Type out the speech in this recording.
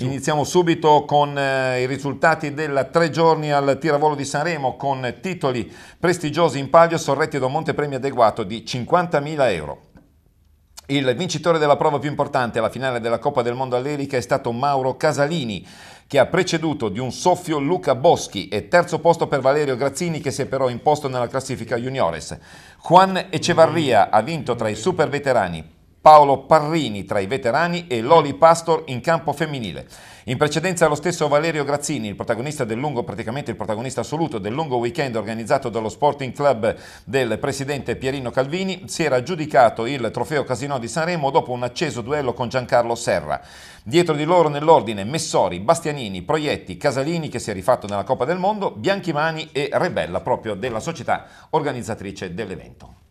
Iniziamo subito con eh, i risultati del tre giorni al tiravolo di Sanremo con titoli prestigiosi in palio sorretti da un montepremi adeguato di 50.000 euro. Il vincitore della prova più importante alla finale della Coppa del Mondo all'Erica è stato Mauro Casalini, che ha preceduto di un soffio Luca Boschi e terzo posto per Valerio Grazzini che si è però imposto nella classifica juniores. Juan Echevarria ha vinto tra i super veterani Paolo Parrini tra i veterani e Loli Pastor in campo femminile. In precedenza lo stesso Valerio Grazzini, il protagonista del lungo, praticamente il protagonista assoluto del lungo weekend organizzato dallo Sporting Club del presidente Pierino Calvini, si era aggiudicato il trofeo Casinò di Sanremo dopo un acceso duello con Giancarlo Serra. Dietro di loro nell'ordine Messori, Bastianini, Proietti, Casalini che si è rifatto nella Coppa del Mondo, Bianchimani e Rebella proprio della società organizzatrice dell'evento.